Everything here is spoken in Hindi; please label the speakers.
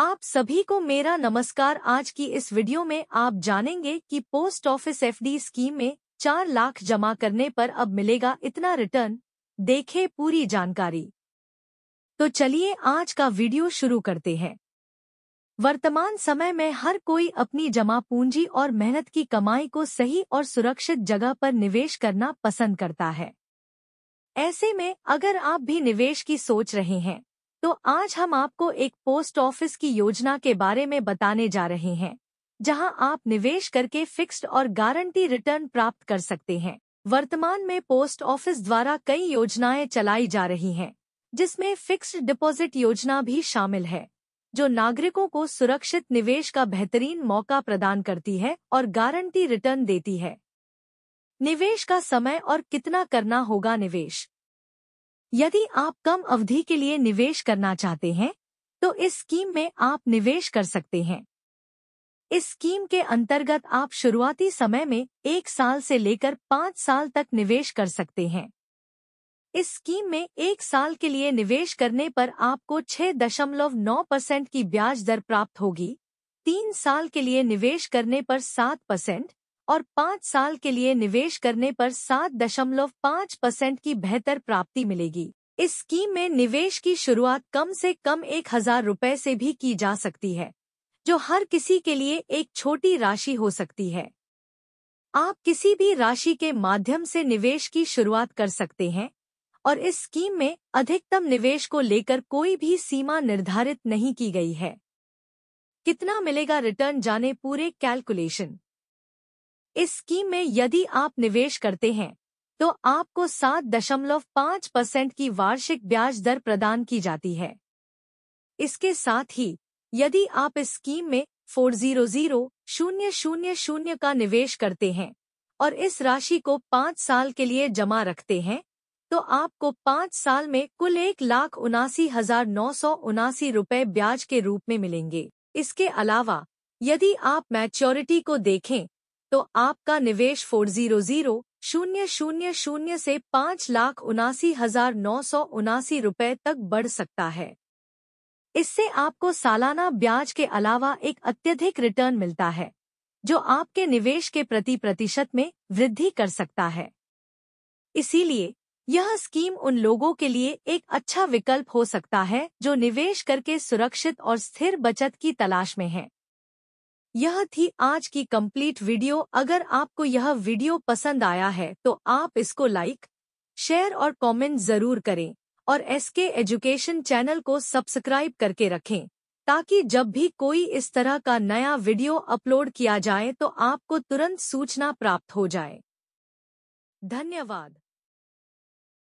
Speaker 1: आप सभी को मेरा नमस्कार आज की इस वीडियो में आप जानेंगे कि पोस्ट ऑफिस एफडी स्कीम में चार लाख जमा करने पर अब मिलेगा इतना रिटर्न देखें पूरी जानकारी तो चलिए आज का वीडियो शुरू करते हैं वर्तमान समय में हर कोई अपनी जमा पूंजी और मेहनत की कमाई को सही और सुरक्षित जगह पर निवेश करना पसंद करता है ऐसे में अगर आप भी निवेश की सोच रहे हैं तो आज हम आपको एक पोस्ट ऑफिस की योजना के बारे में बताने जा रहे हैं जहां आप निवेश करके फिक्स्ड और गारंटी रिटर्न प्राप्त कर सकते हैं वर्तमान में पोस्ट ऑफिस द्वारा कई योजनाएं चलाई जा रही हैं जिसमें फिक्स्ड डिपॉजिट योजना भी शामिल है जो नागरिकों को सुरक्षित निवेश का बेहतरीन मौका प्रदान करती है और गारंटी रिटर्न देती है निवेश का समय और कितना करना होगा निवेश यदि आप कम अवधि के लिए निवेश करना चाहते हैं तो इस स्कीम में आप निवेश कर सकते हैं इस स्कीम के अंतर्गत आप शुरुआती समय में एक साल से लेकर पाँच साल तक निवेश कर सकते हैं इस स्कीम में एक साल के लिए निवेश करने पर आपको 6.9 परसेंट की ब्याज दर प्राप्त होगी तीन साल के लिए निवेश करने पर 7 परसेंट और पाँच साल के लिए निवेश करने पर सात दशमलव पाँच परसेंट की बेहतर प्राप्ति मिलेगी इस स्कीम में निवेश की शुरुआत कम से कम एक हजार रूपए से भी की जा सकती है जो हर किसी के लिए एक छोटी राशि हो सकती है आप किसी भी राशि के माध्यम से निवेश की शुरुआत कर सकते हैं और इस स्कीम में अधिकतम निवेश को लेकर कोई भी सीमा निर्धारित नहीं की गई है कितना मिलेगा रिटर्न जाने पूरे कैलकुलेशन इस स्कीम में यदि आप निवेश करते हैं तो आपको सात दशमलव पाँच परसेंट की वार्षिक ब्याज दर प्रदान की जाती है इसके साथ ही यदि आप इस स्कीम में फोर जीरो जीरो शून्य शून्य शून्य का निवेश करते हैं और इस राशि को पाँच साल के लिए जमा रखते हैं तो आपको पाँच साल में कुल एक लाख उनासी हजार नौ सौ उनासी रुपए ब्याज के रूप में मिलेंगे इसके अलावा यदि आप मैच्योरिटी को देखें तो आपका निवेश फोर जीरो जीरो शून्य शून्य शून्य से पाँच लाख उनासी हजार नौ सौ उनासी रुपए तक बढ़ सकता है इससे आपको सालाना ब्याज के अलावा एक अत्यधिक रिटर्न मिलता है जो आपके निवेश के प्रति प्रतिशत में वृद्धि कर सकता है इसीलिए यह स्कीम उन लोगों के लिए एक अच्छा विकल्प हो सकता है जो निवेश करके सुरक्षित और स्थिर बचत की तलाश में हैं। यह थी आज की कंप्लीट वीडियो अगर आपको यह वीडियो पसंद आया है तो आप इसको लाइक शेयर और कमेंट जरूर करें और एसके एजुकेशन चैनल को सब्सक्राइब करके रखें ताकि जब भी कोई इस तरह का नया वीडियो अपलोड किया जाए तो आपको तुरंत सूचना प्राप्त हो जाए धन्यवाद